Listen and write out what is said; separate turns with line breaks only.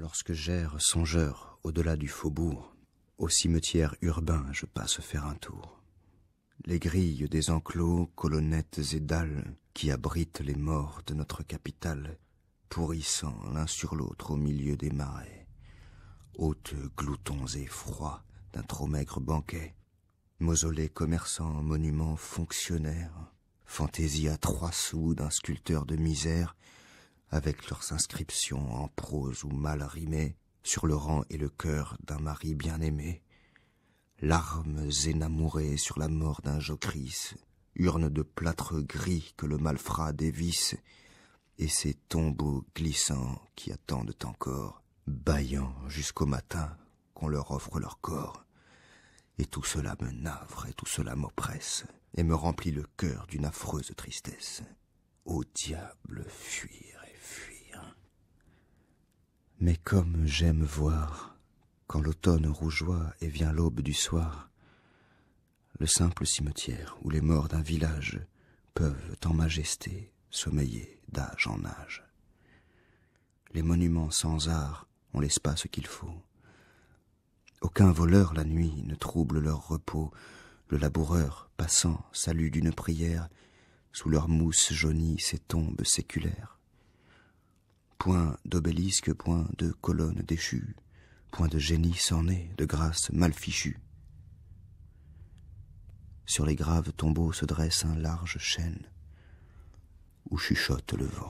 Lorsque j'erre songeur au-delà du faubourg, au cimetière urbain je passe faire un tour. Les grilles des enclos, colonnettes et dalles qui abritent les morts de notre capitale, pourrissant l'un sur l'autre au milieu des marais, hôtes gloutons et froids d'un trop maigre banquet, mausolées commerçants, monuments fonctionnaires, fantaisie à trois sous d'un sculpteur de misère, avec leurs inscriptions en prose ou mal rimées, sur le rang et le cœur d'un mari bien-aimé, larmes énamourées sur la mort d'un Jocrisse, urnes de plâtre gris que le malfrat dévisse, et ces tombeaux glissants qui attendent encore,
bâillant
jusqu'au matin qu'on leur offre leur corps. Et tout cela me navre, et tout cela m'oppresse, et me remplit le cœur d'une affreuse tristesse. Au diable, fuis. Mais comme j'aime voir, quand l'automne rougeoie et vient l'aube du soir, le simple cimetière où les morts d'un village peuvent en majesté sommeiller d'âge en âge. Les monuments sans art ont l'espace qu'il faut. Aucun voleur la nuit ne trouble leur repos. Le laboureur, passant, salue d'une prière, sous leur mousse jaunie ses tombes séculaires point d'obélisque, point de colonne déchue, point de génie sans de grâce mal fichue. Sur les graves tombeaux se dresse un large chêne où chuchote le vent.